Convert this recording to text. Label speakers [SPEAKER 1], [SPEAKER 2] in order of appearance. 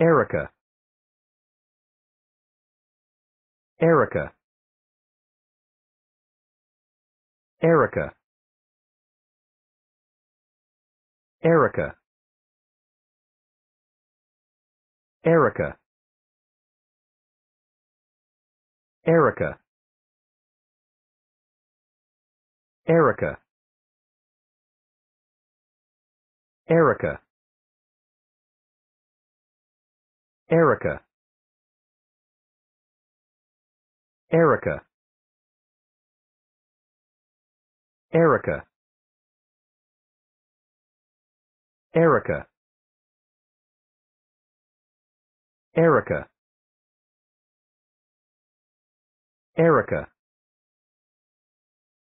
[SPEAKER 1] Erica. Erica. Erica. Erica. Erica. Erica. Erica. Erica. Erica. Erica. Erica. Erica. Erica. Erica.